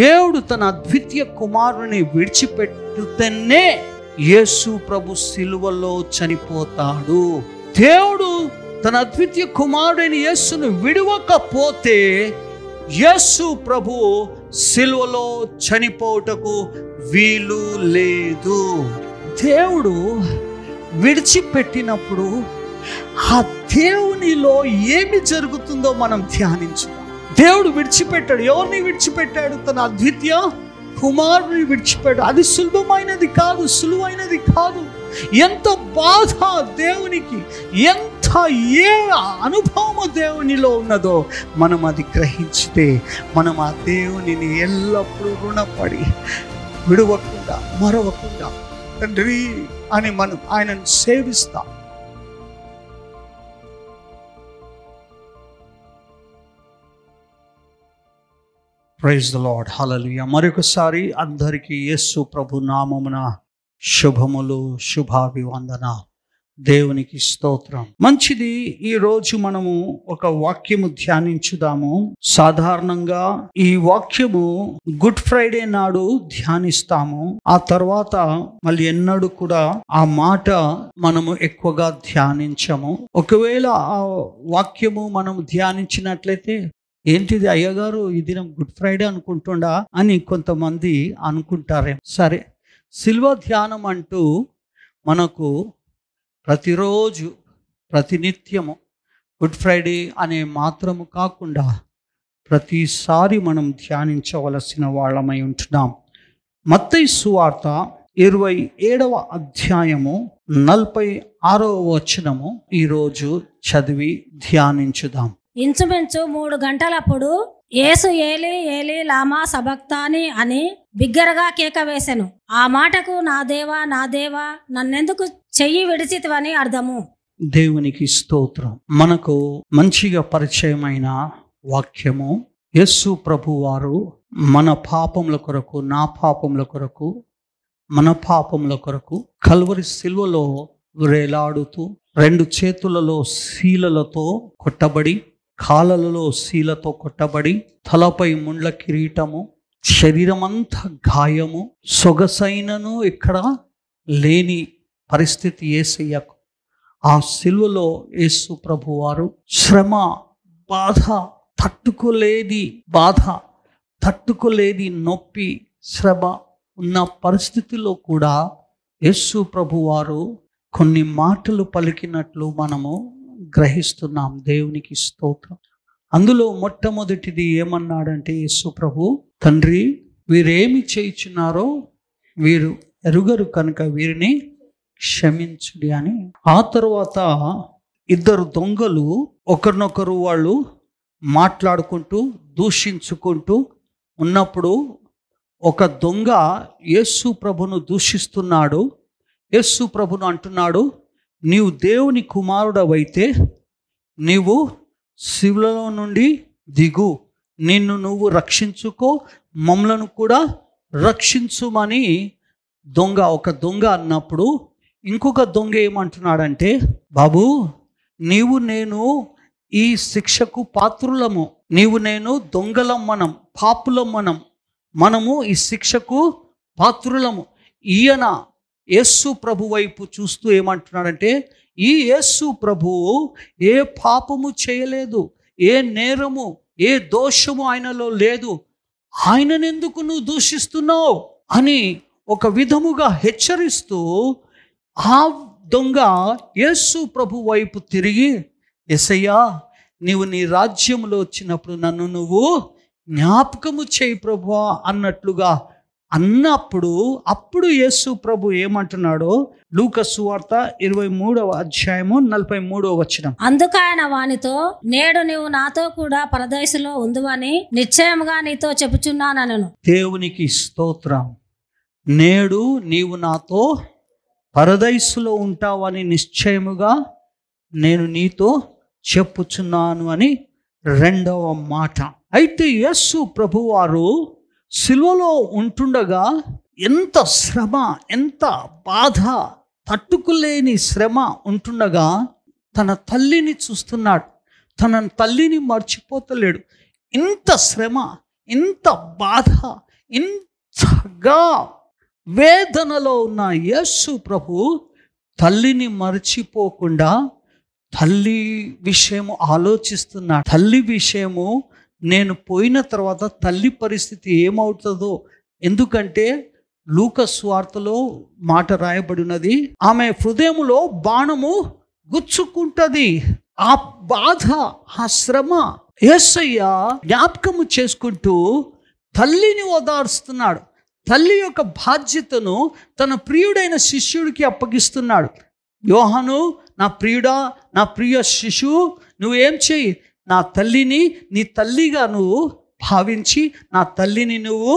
దేవుడు తన అద్వితీయ కుమారుని విడిచిపెట్టుతనే యేసు ప్రభు సిలువలో చనిపోతాడు దేవుడు తన అద్వితీయ కుమారుడైన యేసును విడవకపోతే యేసు ప్రభు సిలువలో చనిపోటకు వీలు లేదు దేవుడు విడిచిపెట్టినప్పుడు ఆ దేవునిలో ఏమి జరుగుతుందో మనం ధ్యానించాలి దేవుడు విడిచిపెట్టాడు ఎవరిని విడిచిపెట్టాడు తన అద్వితీయ కుమారుని విడిచిపెట్టాడు అది సులభమైనది కాదు సులువైనది కాదు ఎంత బాధ దేవునికి ఎంత ఏ అనుభవము దేవునిలో ఉన్నదో మనం అది గ్రహించితే మనం ఆ దేవునిని ఎల్లప్పుడూ రుణపడి విడవకుండా మరవకుండా తండ్రి అని మనం ఆయనను సేవిస్తాం ప్రైజ్ ద లాడ్ హలలియ మరొకసారి అందరికీ యేసు ప్రభు నామమున శుభములు శుభాభివందన దేవునికి స్తోత్రం మంచిది ఈ రోజు మనము ఒక వాక్యము ధ్యానించుదాము సాధారణంగా ఈ వాక్యము గుడ్ ఫ్రైడే నాడు ధ్యానిస్తాము ఆ తర్వాత మళ్ళీ ఎన్నడూ కూడా ఆ మాట మనము ఎక్కువగా ధ్యానించము ఒకవేళ ఆ వాక్యము మనము ధ్యానించినట్లయితే ఏంటిది అయ్యగారు ఈ దినం గుడ్ ఫ్రైడే అనుకుంటుండా అని కొంతమంది అనుకుంటారే సరే శిల్వ ధ్యానం అంటూ మనకు ప్రతిరోజు ప్రతినిత్యము గుడ్ ఫ్రైడే అనే మాత్రము కాకుండా ప్రతిసారి మనం ధ్యానించవలసిన వాళ్ళమై ఉంటున్నాం మత్తై సువార్త ఇరవై ఏడవ అధ్యాయము నలభై ఆరవ వచనము ఈరోజు చదివి ధ్యానించుదాం ఇంచుమించు మూడు గంటలప్పుడు ఏసు ఏలి ఏలి లామా సబక్తాని అని బిగ్గరగా కేక వేశాను ఆ మాటకు నా దేవా నా దేవా నన్నెందుకు చెయ్యి విడిచితివని అర్థము దేవునికి స్తోత్రం మనకు మంచిగా పరిచయమైన వాక్యము యస్సు ప్రభు వారు మన పాపముల కొరకు నా పాపముల కొరకు మన పాపముల కొరకు కల్వరి సిల్వలో వేలాడుతూ రెండు చేతులలో శీలలతో కొట్టబడి కాలలలో శీలతో కొట్టబడి తలపై ముండ్ల కిరీటము శరీరమంత గాయము సొగసైనను ఇక్కడ లేని పరిస్థితి ఏసయ్యకు ఆ సిలువలో యేసు ప్రభు వారు శ్రమ బాధ తట్టుకోలేని బాధ తట్టుకోలేని నొప్పి శ్రమ ఉన్న పరిస్థితిలో కూడా యేసు ప్రభు వారు కొన్ని మాటలు పలికినట్లు మనము గ్రహిస్తున్నాం దేవునికి స్తోత్రం అందులో మొట్టమొదటిది ఏమన్నాడంటే యేసు ప్రభు తండ్రి వీరేమి చేయించున్నారో వీరు ఎరుగరు కనుక వీరిని క్షమించుడి అని ఆ తర్వాత ఇద్దరు దొంగలు ఒకరినొకరు వాళ్ళు మాట్లాడుకుంటూ దూషించుకుంటూ ఉన్నప్పుడు ఒక దొంగ యేసు ప్రభును దూషిస్తున్నాడు యేసు ప్రభును అంటున్నాడు నీవు దేవుని కుమారుడవైతే నీవు శివులలో నుండి దిగు నిన్ను నువ్వు రక్షించుకో మమ్మలను కూడా రక్షించుమని దొంగ ఒక దొంగ అన్నప్పుడు ఇంకొక దొంగ ఏమంటున్నాడంటే బాబు నీవు నేను ఈ శిక్షకు పాత్రులము నీవు నేను దొంగలం మనం పాపులం మనం మనము ఈ శిక్షకు పాత్రులము ఈయన యేసు ప్రభు వైపు చూస్తూ ఏమంటున్నాడంటే ఈ యేసు ప్రభువు ఏ పాపము చేయలేదు ఏ నేరము ఏ దోషము ఆయనలో లేదు ఆయననెందుకు నువ్వు దూషిస్తున్నావు అని ఒక విధముగా హెచ్చరిస్తూ ఆ దొంగ యేసు ప్రభు వైపు తిరిగి ఎసయ్యా నీవు నీ రాజ్యంలో వచ్చినప్పుడు నన్ను నువ్వు జ్ఞాపకము చేయి ప్రభు అన్నట్లుగా అన్నప్పుడు అప్పుడు యేసు ప్రభు ఏమంటున్నాడో లూక వార్త ఇరవై మూడవ అధ్యాయము నలభై మూడవ వచ్చిన అందుకు ఆయన వానితో నేడు నీవు నాతో కూడా పరదేశంలో ఉందని నిశ్చయంగా నీతో చెప్పుచున్నానను దేవునికి స్తోత్రం నేడు నీవు నాతో పరదైసులో ఉంటావని నిశ్చయముగా నేను నీతో చెప్పుచున్నాను అని రెండవ మాట అయితే యస్సు ప్రభువారు సిల్వలో ఉంటుండగా ఎంత శ్రమ ఎంత బాధ తట్టుకులేని శ్రమ ఉంటుండగా తన తల్లిని చూస్తున్నాడు తన తల్లిని మర్చిపోతలేడు ఇంత శ్రమ ఇంత బాధ ఇంతగా వేదనలో ఉన్న యేసు ప్రభు తల్లిని మర్చిపోకుండా తల్లి విషయము ఆలోచిస్తున్నాడు తల్లి విషయము నేను పోయిన తర్వాత తల్లి పరిస్థితి ఏమవుతుందో ఎందుకంటే లూక స్వార్తలో మాట రాయబడినది ఆమె హృదయములో బాణము గుచ్చుకుంటుంది ఆ బాధ ఆ శ్రమ ఏసయ్య జ్ఞాపకము చేసుకుంటూ తల్లిని ఓదార్స్తున్నాడు తల్లి యొక్క బాధ్యతను తన ప్రియుడైన శిష్యుడికి అప్పగిస్తున్నాడు యోహను నా ప్రియుడా నా ప్రియ శిశువు నువ్వేం చెయ్యి నా తల్లిని నీ తల్లిగా నువ్వు భావించి నా తల్లిని నువ్వు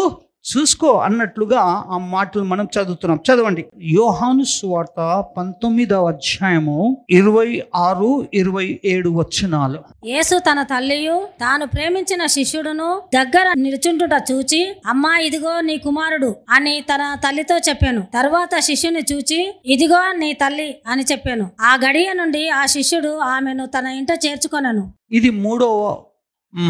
చూసుకో అన్నట్లుగా ఆ మాటలు మనం చదువుతున్నాం చదవండి యోహాను స్వార్త పంతొమ్మిదవ అధ్యాయము ఇరవై ఆరు ఇరవై ఏడు వచ్చినాలు యేసు తన తల్లియు తాను ప్రేమించిన శిష్యుడును దగ్గర నిలుచుంటుట చూచి అమ్మా ఇదిగో నీ కుమారుడు అని తన తల్లితో చెప్పాను తర్వాత శిష్యుని చూచి ఇదిగో నీ తల్లి అని చెప్పాను ఆ గడియ నుండి ఆ శిష్యుడు ఆమెను తన ఇంట చేర్చుకొనను ఇది మూడవ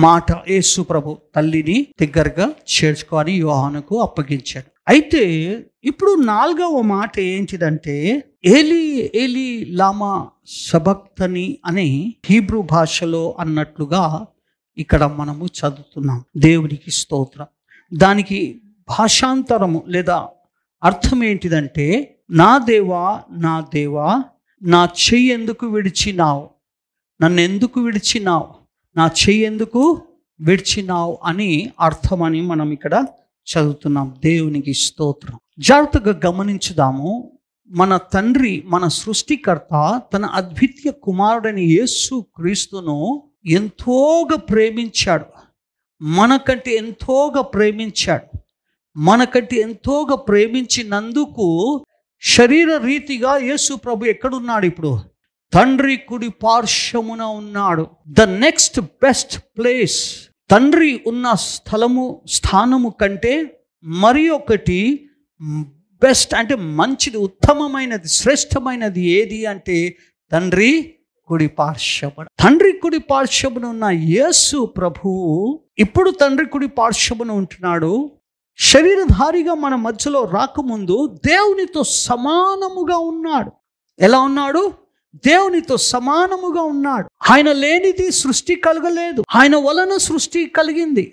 మాట యేసు ప్రభు తల్లిని దగ్గరగా చేర్చుకొని యోహానుకు అప్పగించాడు అయితే ఇప్పుడు నాలుగవ మాట ఏంటిదంటే ఏలి ఏలి లామా సబక్తని అని హీబ్రూ భాషలో అన్నట్లుగా ఇక్కడ మనము చదువుతున్నాం దేవునికి స్తోత్రం దానికి భాషాంతరము లేదా అర్థం ఏంటిదంటే నా దేవా నా దేవా నా చెయ్యి ఎందుకు విడిచినావు నన్ను ఎందుకు విడిచినావు నా చెయ్యేందుకు విడిచినావు అని అర్థమని మనం ఇక్కడ చదువుతున్నాం దేవునికి స్తోత్రం జాగ్రత్తగా గమనించుదాము మన తండ్రి మన సృష్టికర్త తన అద్వితీయ కుమారుడని యేసు క్రీస్తును ఎంతోగా ప్రేమించాడు మనకంటే ఎంతోగా ప్రేమించాడు మనకంటే ఎంతోగా ప్రేమించినందుకు శరీర రీతిగా యేసు ప్రభు ఎక్కడున్నాడు ఇప్పుడు తండ్రి కుడి పార్శ్వమున ఉన్నాడు ద నెక్స్ట్ బెస్ట్ ప్లేస్ తండ్రి ఉన్న స్థలము స్థానము కంటే మరి ఒకటి బెస్ట్ అంటే మంచిది ఉత్తమమైనది శ్రేష్టమైనది ఏది అంటే తండ్రి కుడి పార్శ్వమున తండ్రి కుడి పార్శ్వమున ఉన్న యేసు ప్రభువు ఇప్పుడు తండ్రి కుడి పార్శ్వమున ఉంటున్నాడు శరీరధారిగా మన మధ్యలో రాకముందు దేవునితో సమానముగా ఉన్నాడు ఎలా ఉన్నాడు దేవునితో సమానముగా ఉన్నాడు ఆయన లేనిది సృష్టి కలగలేదు ఆయన వలన సృష్టి కలిగింది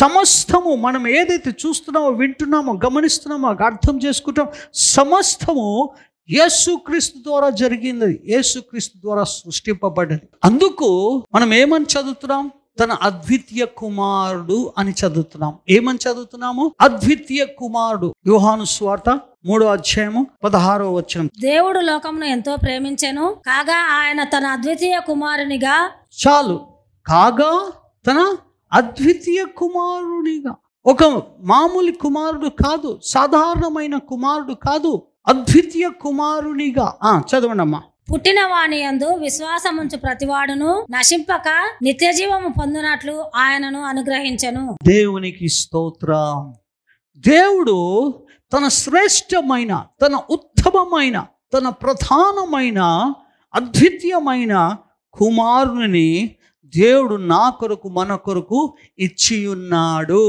సమస్తము మనం ఏదైతే చూస్తున్నామో వింటున్నామో గమనిస్తున్నామో అర్థం చేసుకుంటాం సమస్తము యేసుక్రీస్తు ద్వారా జరిగింది యేసుక్రీస్తు ద్వారా సృష్టింపబడింది అందుకు మనం ఏమని చదువుతున్నాం తన అద్వితీయ కుమారుడు అని చదువుతున్నాం ఏమని చదువుతున్నాము అద్వితీయ కుమారుడు యుహాను స్వార్థ మూడో అధ్యాయము పదహారో వచ్చిన దేవుడు లోకమును ఎంతో ప్రేమించాను కాగా ఆయన తన అద్వితీయ కుమారునిగా చాలు కాగా తన అద్వితీయ కుమారునిగా ఒక మామూలు కుమారుడు కాదు సాధారణమైన కుమారుడు కాదు అద్వితీయ కుమారునిగా చదవండి అమ్మా పుట్టిన వాణి యందు విశ్వాసముంచు ప్రతివాడును నశింపక నిత్య జీవము పొందినట్లు ఆయనను అనుగ్రహించను దేవునికి స్తోత్ర దేవుడు తన శ్రేష్టమైన తన ఉత్తమమైన తన ప్రధానమైన అద్వితీయమైన కుమారుని దేవుడు నా కొరకు మన కొరకు ఇచ్చి ఉన్నాడు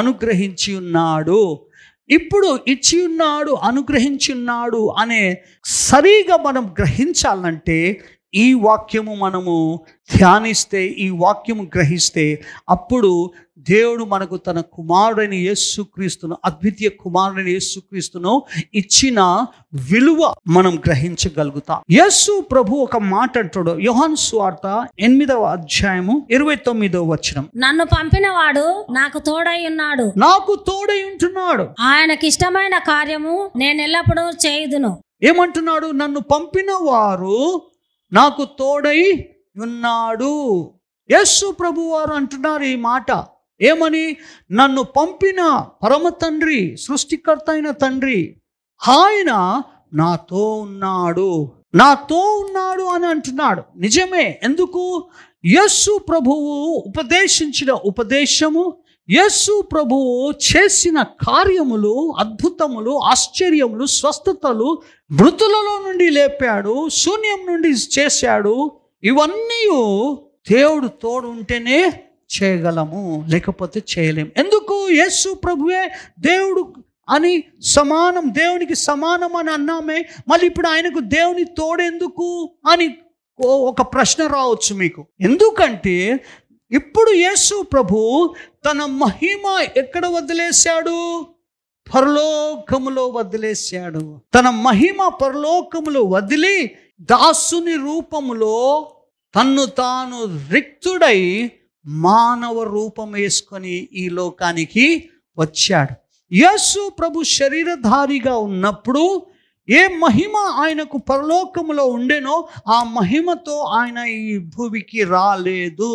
అనుగ్రహించి ఉన్నాడు ఇప్పుడు ఇచ్చి ఉన్నాడు అనుగ్రహించి ఉన్నాడు అనే సరిగా మనం గ్రహించాలంటే ఈ వాక్యము మనము ధ్యానిస్తే ఈ వాక్యము గ్రహిస్తే అప్పుడు దేవుడు మనకు తన కుమారుడైన యేసుక్రీస్తును అద్వితీయ కుమారుడైన యేసుక్రీస్తును ఇచ్చిన విలువ మనం గ్రహించగలుగుతాం యేసు ప్రభు ఒక మాట అంటాడు యోహాన్ స్వార్త ఎనిమిదవ అధ్యాయము ఇరవై తొమ్మిదవ వచనం నన్ను పంపిన వాడు నాకు తోడై ఉన్నాడు నాకు తోడై ఉంటున్నాడు ఆయనకి ఇష్టమైన కార్యము నేను ఎల్లప్పుడూ చేయదును ఏమంటున్నాడు నన్ను పంపిన వారు నాకు తోడై ఉన్నాడు యేసు ప్రభు వారు అంటున్నారు ఈ మాట ఏమని నన్ను పంపిన పరమ తండ్రి సృష్టికర్త అయిన తండ్రి ఆయన నాతో ఉన్నాడు నాతో ఉన్నాడు అని అంటున్నాడు నిజమే ఎందుకు యస్సు ప్రభువు ఉపదేశించిన ఉపదేశము యస్సు ప్రభువు చేసిన కార్యములు అద్భుతములు ఆశ్చర్యములు స్వస్థతలు మృతులలో నుండి లేపాడు శూన్యం నుండి చేశాడు ఇవన్నీ దేవుడు తోడుంటేనే చేయగలము లేకపోతే చేయలేము ఎందుకు యేసు ప్రభువే దేవుడు అని సమానం దేవునికి సమానం అని అన్నామే మళ్ళీ ఇప్పుడు ఆయనకు దేవుని తోడెందుకు అని ఒక ప్రశ్న రావచ్చు మీకు ఎందుకంటే ఇప్పుడు యేసు ప్రభు తన మహిమ ఎక్కడ వదిలేశాడు పరలోకములో వదిలేశాడు తన మహిమ పరలోకములో వదిలి దాసుని రూపములో తన్ను తాను రిక్తుడై మానవ రూపం వేసుకొని ఈ లోకానికి వచ్చాడు యేసు ప్రభు శరీరధారిగా ఉన్నప్పుడు ఏ మహిమ ఆయనకు పరలోకములో ఉండేనో ఆ మహిమతో ఆయన ఈ భూమికి రాలేదు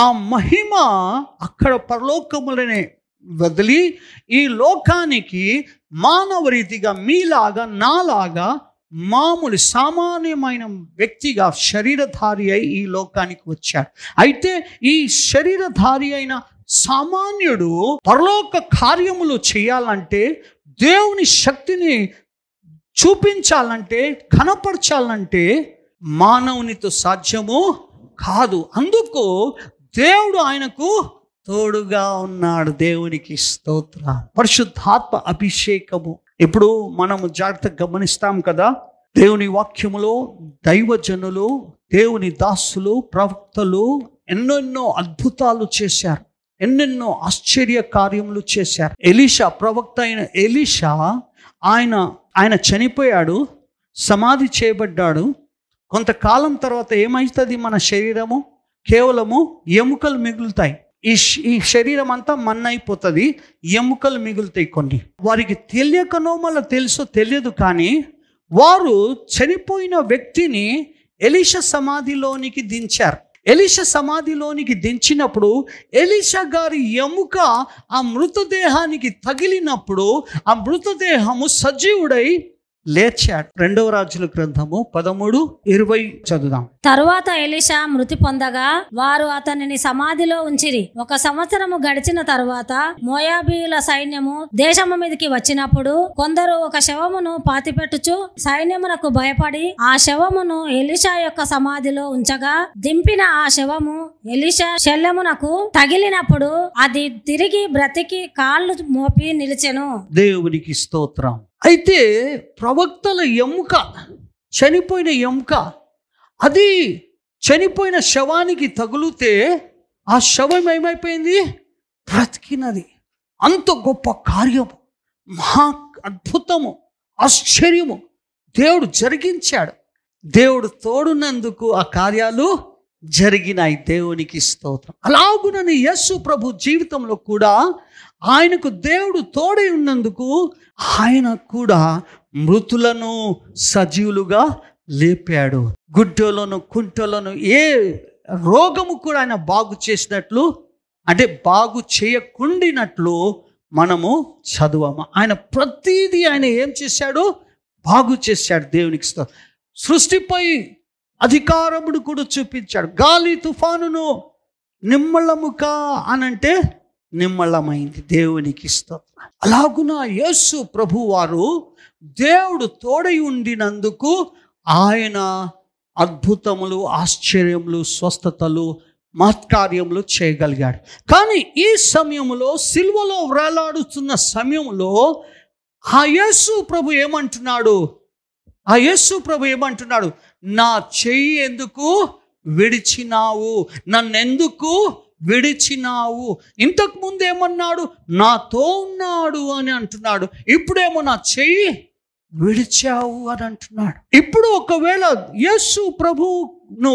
ఆ మహిమ అక్కడ పరలోకములనే వదిలి ఈ లోకానికి మానవ రీతిగా మీలాగా నాలాగా మామూలు సామాన్యమైన వ్యక్తిగా శరీరధారి అయి ఈ లోకానికి వచ్చాడు అయితే ఈ శరీరధారి అయిన సామాన్యుడు పరలోక కార్యములు చేయాలంటే దేవుని శక్తిని చూపించాలంటే కనపరచాలంటే మానవునితో సాధ్యము కాదు అందుకు దేవుడు ఆయనకు తోడుగా ఉన్నాడు దేవునికి స్తోత్ర పరిశుద్ధాత్మ అభిషేకము ఇప్పుడు మనం జాగ్రత్తగా గమనిస్తాం కదా దేవుని వాక్యములో దైవజనులు దేవుని దాసులు ప్రవక్తలు ఎన్నెన్నో అద్భుతాలు చేశారు ఎన్నెన్నో ఆశ్చర్య కార్యములు చేశారు ఎలీషా ప్రవక్త అయిన ఎలీషా ఆయన ఆయన చనిపోయాడు సమాధి చేయబడ్డాడు కొంతకాలం తర్వాత ఏమవుతుంది మన శరీరము కేవలము ఎముకలు మిగులుతాయి ఈ ఈ శరీరం అంతా మన్నైపోతుంది ఎముకలు మిగులుతాయి కొన్ని వారికి తెలియకనో మళ్ళీ తెలుసో తెలియదు కానీ వారు చనిపోయిన వ్యక్తిని ఎలిష సమాధిలోనికి దించారు ఎలిష సమాధిలోనికి దించినప్పుడు ఎలిష గారి ఎముక ఆ మృతదేహానికి తగిలినప్పుడు ఆ మృతదేహము సజీవుడై లేచాడు రెండవ రాజుల గ్రంథము పదమూడు ఇరవై చదుదాం తరువాత ఎలిషా మృతి పొందగా వారు అతనిని సమాధిలో ఉంచిరి ఒక సంవత్సరము గడిచిన తరువాత మోయాబీయుల సైన్యము దేశము మీదకి వచ్చినప్పుడు కొందరు ఒక శవమును పాతిపెట్టుచు సైన్యమునకు భయపడి ఆ శవమును ఎలిషా యొక్క సమాధిలో ఉంచగా దింపిన ఆ శవము ఎలిషా శల్యమునకు తగిలినప్పుడు అది తిరిగి బ్రతికి కాళ్ళు మోపి నిలిచెను దేవునికి స్తోత్రం అయితే ప్రవక్తల ఎముక చనిపోయిన ఎముక అది చనిపోయిన శవానికి తగులుతే ఆ శవం ఏమైపోయింది బ్రతికినది అంత గొప్ప కార్యము మహా అద్భుతము ఆశ్చర్యము దేవుడు జరిగించాడు దేవుడు తోడున్నందుకు ఆ కార్యాలు జరిగినాయి దేవునికి స్తోత్రం అలాగునని యస్సు ప్రభు జీవితంలో కూడా ఆయనకు దేవుడు తోడై ఉన్నందుకు ఆయన కూడా మృతులను సజీవులుగా లేపాడు గుడ్డలను కుంటలను ఏ రోగము కూడా ఆయన బాగు చేసినట్లు అంటే బాగు చేయకుండినట్లు మనము చదువాము ఆయన ప్రతిదీ ఆయన ఏం చేశాడు బాగు చేశాడు దేవునికి సృష్టిపై అధికారముడు కూడా చూపించాడు గాలి తుఫానును నిమ్మలముక అనంటే నిమ్మళమైంది దేవునికి స్తోత్రం అలాగున యేసు ప్రభు వారు దేవుడు తోడై ఉండినందుకు ఆయన అద్భుతములు ఆశ్చర్యములు స్వస్థతలు మహత్కార్యములు చేయగలిగాడు కానీ ఈ సమయంలో సిల్వలో వ్రేలాడుతున్న సమయంలో ఆ యేసు ప్రభు ఏమంటున్నాడు ఆ యేసు ప్రభు ఏమంటున్నాడు నా చెయ్యి ఎందుకు విడిచినావు నన్నెందుకు విడిచినావు ఇంతకు ముందు ఏమన్నాడు నాతో ఉన్నాడు అని అంటున్నాడు ఇప్పుడేమో నా చెయ్యి విడిచావు అని అంటున్నాడు ఇప్పుడు ఒకవేళ యేసు ప్రభువును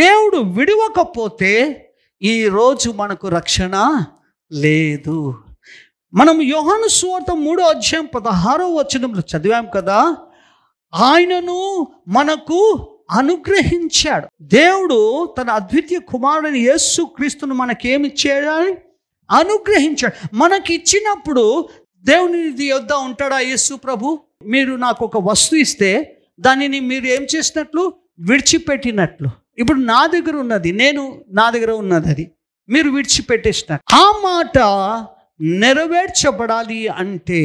దేవుడు విడివకపోతే ఈరోజు మనకు రక్షణ లేదు మనం యోహాను సువార్త మూడో అధ్యాయం పదహారో వచనంలో చదివాం కదా ఆయనను మనకు అనుగ్రహించాడు దేవుడు తన అద్వితీయ కుమారుడైన యేసు క్రీస్తును చేయాలి అనుగ్రహించాడు మనకిచ్చినప్పుడు దేవుని యొద్ద ఉంటాడా యేసు ప్రభు మీరు నాకు ఒక వస్తువు ఇస్తే దానిని మీరు ఏం చేసినట్లు విడిచిపెట్టినట్లు ఇప్పుడు నా దగ్గర ఉన్నది నేను నా దగ్గర ఉన్నది అది మీరు విడిచిపెట్టేసిన ఆ మాట నెరవేర్చబడాలి అంటే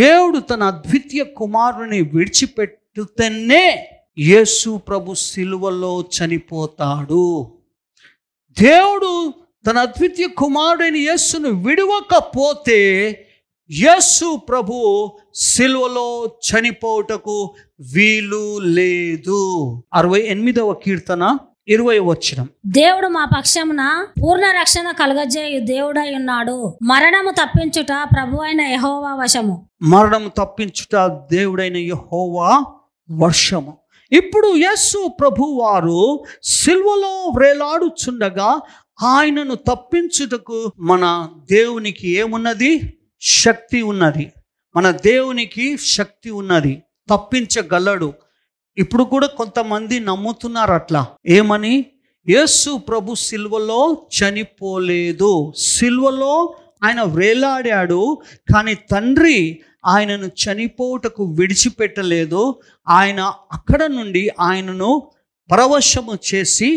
దేవుడు తన అద్వితీయ కుమారుని విడిచిపెట్టుతనే యేసు ప్రభు శిలువలో చనిపోతాడు దేవుడు తన అద్వితీయ కుమారుడైన యేసును విడవకపోతే యేసు ప్రభు సిలువలో చనిపోవుటకు వీలు లేదు అరవై ఎనిమిదవ కీర్తన ఇరవై వచ్చిన దేవుడు మా పక్షమున పూర్ణ రక్షణ కలగజే దేవుడై ఉన్నాడు మరణము తప్పించుట ప్రభు అయిన యహోవా వశము మరణము తప్పించుట దేవుడైన యహోవా వర్షము ఇప్పుడు యేసు వారు సిల్వలో వ్రేలాడుచుండగా ఆయనను తప్పించుటకు మన దేవునికి ఏమున్నది శక్తి ఉన్నది మన దేవునికి శక్తి ఉన్నది తప్పించగలడు ఇప్పుడు కూడా కొంతమంది నమ్ముతున్నారు అట్లా ఏమని యేసు ప్రభు సిల్వలో చనిపోలేదు సిల్వలో ఆయన వేలాడాడు కానీ తండ్రి ఆయనను చనిపోటకు విడిచిపెట్టలేదో ఆయన అక్కడ నుండి ఆయనను పరవశము చేసి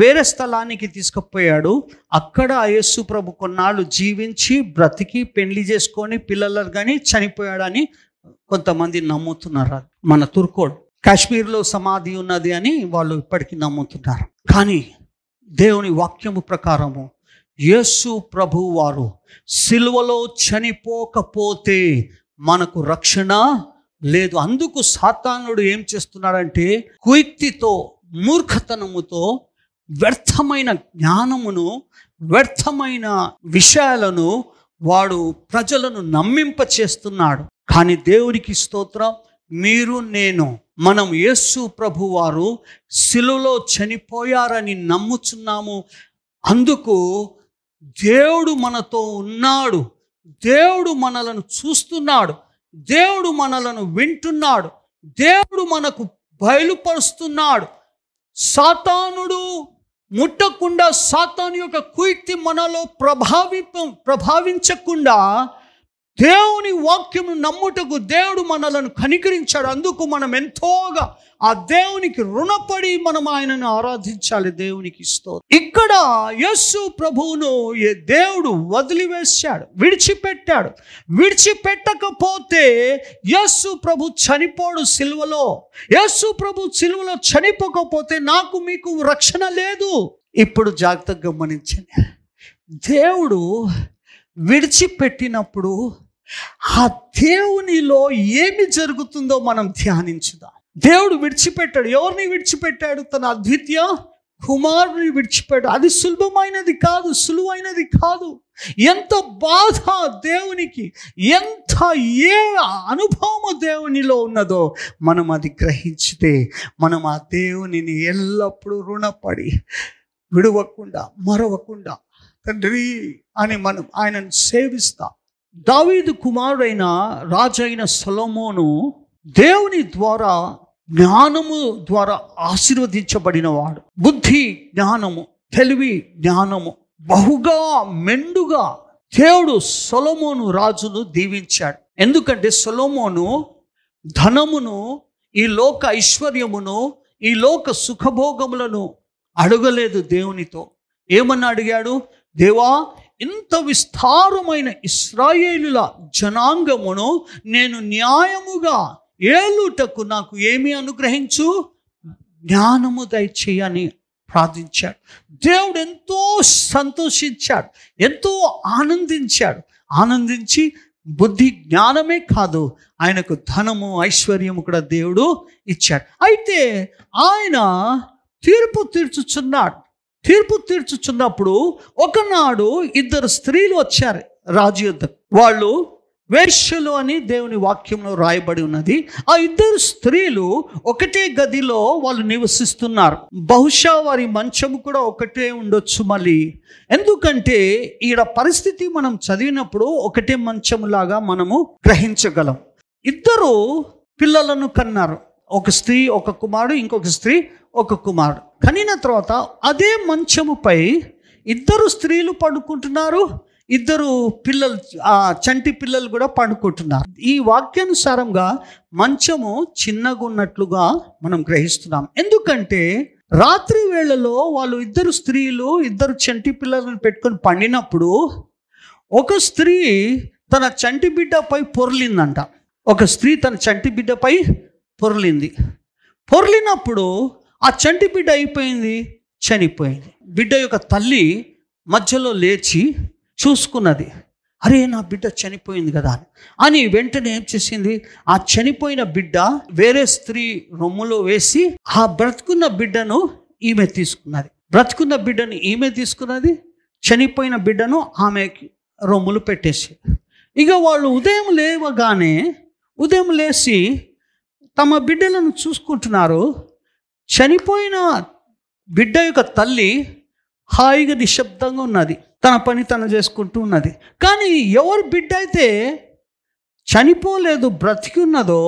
వేరే స్థలానికి తీసుకుపోయాడు అక్కడ యేసు ప్రభు కొన్నాళ్ళు జీవించి బ్రతికి పెళ్లి చేసుకొని పిల్లలు కానీ చనిపోయాడని కొంతమంది నమ్ముతున్నారు మన తుర్కోడ్ కాశ్మీర్లో సమాధి ఉన్నది అని వాళ్ళు ఇప్పటికీ నమ్ముతున్నారు కానీ దేవుని వాక్యము ప్రకారము యేసు ప్రభు వారు సిలువలో చనిపోకపోతే మనకు రక్షణ లేదు అందుకు సాతానుడు ఏం చేస్తున్నాడంటే కుయుక్తితో మూర్ఖతనముతో వ్యర్థమైన జ్ఞానమును వ్యర్థమైన విషయాలను వాడు ప్రజలను నమ్మింప చేస్తున్నాడు కానీ దేవునికి స్తోత్రం మీరు నేను మనం యేసు ప్రభు వారు శిలులో చనిపోయారని నమ్ముచున్నాము అందుకు దేవుడు మనతో ఉన్నాడు దేవుడు మనలను చూస్తున్నాడు దేవుడు మనలను వింటున్నాడు దేవుడు మనకు బయలుపరుస్తున్నాడు సాతానుడు ముట్టకుండా సాతాను యొక్క కుయుక్తి మనలో ప్రభావితం ప్రభావించకుండా దేవుని వాక్యమును నమ్ముటకు దేవుడు మనలను కనికరించాడు అందుకు మనం ఎంతోగా ఆ దేవునికి రుణపడి మనం ఆయనను ఆరాధించాలి దేవునికి ఇస్తూ ఇక్కడ యస్సు ప్రభువును ఏ దేవుడు వదిలివేశాడు విడిచిపెట్టాడు విడిచిపెట్టకపోతే యస్సు ప్రభు చనిపోడు సిల్వలో యస్సు ప్రభు సిల్వలో చనిపోకపోతే నాకు మీకు రక్షణ లేదు ఇప్పుడు జాగ్రత్తగా గమనించండి దేవుడు విడిచిపెట్టినప్పుడు ఆ దేవునిలో ఏమి జరుగుతుందో మనం ధ్యానించుదాం దేవుడు విడిచిపెట్టాడు ఎవరిని విడిచిపెట్టాడు తన అద్వితీయ కుమారుని విడిచిపెట్టాడు అది సులభమైనది కాదు సులువైనది కాదు ఎంత బాధ దేవునికి ఎంత ఏ అనుభవము దేవునిలో ఉన్నదో మనం అది గ్రహించితే మనం ఆ దేవునిని ఎల్లప్పుడూ రుణపడి విడవకుండా మరవకుండా తండ్రి అని మనం ఆయనను సేవిస్తాం దావీదు కుమారుడైన రాజైన సొలోమోను దేవుని ద్వారా జ్ఞానము ద్వారా ఆశీర్వదించబడినవాడు బుద్ధి జ్ఞానము తెలివి జ్ఞానము బహుగా మెండుగా దేవుడు సొలోమోను రాజును దీవించాడు ఎందుకంటే సొలోమోను ధనమును ఈ లోక ఐశ్వర్యమును ఈ లోక సుఖభోగములను అడగలేదు దేవునితో ఏమన్నా అడిగాడు దేవా ఇంత విస్తారమైన ఇస్రాయేలుల జనాంగమును నేను న్యాయముగా ఏలుటకు నాకు ఏమి అనుగ్రహించు జ్ఞానము దయచేయని ప్రార్థించాడు దేవుడు ఎంతో సంతోషించాడు ఎంతో ఆనందించాడు ఆనందించి బుద్ధి జ్ఞానమే కాదు ఆయనకు ధనము ఐశ్వర్యము కూడా దేవుడు ఇచ్చాడు అయితే ఆయన తీర్పు తీర్చుచున్నాడు తీర్పు తీర్చుచున్నప్పుడు ఒకనాడు ఇద్దరు స్త్రీలు వచ్చారు రాజు యుద్ధం వాళ్ళు వేష్యలు అని దేవుని వాక్యంలో రాయబడి ఉన్నది ఆ ఇద్దరు స్త్రీలు ఒకటే గదిలో వాళ్ళు నివసిస్తున్నారు బహుశా వారి మంచము కూడా ఒకటే ఉండొచ్చు మళ్ళీ ఎందుకంటే ఈడ పరిస్థితి మనం చదివినప్పుడు ఒకటే మంచములాగా మనము గ్రహించగలం ఇద్దరు పిల్లలను కన్నారు ఒక స్త్రీ ఒక కుమారుడు ఇంకొక స్త్రీ ఒక కుమారుడు తర్వాత అదే మంచముపై ఇద్దరు స్త్రీలు పండుకుంటున్నారు ఇద్దరు పిల్లలు చంటి పిల్లలు కూడా పండుకుంటున్నారు ఈ వాక్యానుసారంగా మంచము చిన్నగా ఉన్నట్లుగా మనం గ్రహిస్తున్నాం ఎందుకంటే రాత్రి వేళలో వాళ్ళు ఇద్దరు స్త్రీలు ఇద్దరు చంటి పిల్లలను పెట్టుకొని పండినప్పుడు ఒక స్త్రీ తన చంటి బిడ్డపై పొరలిందంట ఒక స్త్రీ తన చంటి బిడ్డపై పొరలింది పొరలినప్పుడు ఆ చంటి బిడ్డ అయిపోయింది చనిపోయింది బిడ్డ యొక్క తల్లి మధ్యలో లేచి చూసుకున్నది అరే నా బిడ్డ చనిపోయింది కదా అని వెంటనే ఏం చేసింది ఆ చనిపోయిన బిడ్డ వేరే స్త్రీ రొమ్ములో వేసి ఆ బ్రతుకున్న బిడ్డను ఈమె తీసుకున్నది బ్రతుకున్న బిడ్డను ఈమె తీసుకున్నది చనిపోయిన బిడ్డను ఆమె రొమ్ములు పెట్టేసి ఇక వాళ్ళు ఉదయం లేవగానే ఉదయం లేచి తమ బిడ్డలను చూసుకుంటున్నారు చనిపోయిన బిడ్డ యొక్క తల్లి హాయిగా నిశ్శబ్దంగా ఉన్నది తన పని తను చేసుకుంటూ ఉన్నది కానీ ఎవరి బిడ్డ అయితే చనిపోలేదు బ్రతికి ఉన్నదో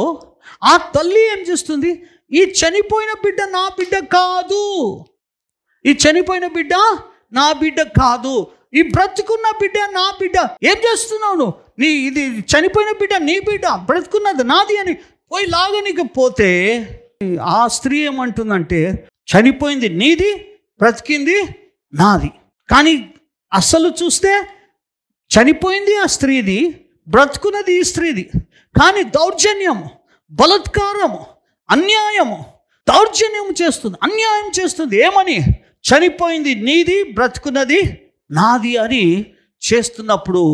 ఆ తల్లి ఏం చేస్తుంది ఈ చనిపోయిన బిడ్డ నా బిడ్డ కాదు ఈ చనిపోయిన బిడ్డ నా బిడ్డ కాదు ఈ బ్రతుకున్న బిడ్డ నా బిడ్డ ఏం చేస్తున్నావు నువ్వు నీ ఇది చనిపోయిన బిడ్డ నీ బిడ్డ బ్రతుకున్నది నాది అని పోయి లాగనికపోతే పోతే ఆ స్త్రీ ఏమంటుందంటే చనిపోయింది నీది బ్రతికింది నాది కానీ అస్సలు చూస్తే చనిపోయింది ఆ స్త్రీది బ్రతుకున్నది ఈ స్త్రీది కానీ దౌర్జన్యము బలత్కారము అన్యాయము దౌర్జన్యం చేస్తుంది అన్యాయం చేస్తుంది ఏమని చనిపోయింది నీది బ్రతుకున్నది నాది అని చేస్తున్నప్పుడు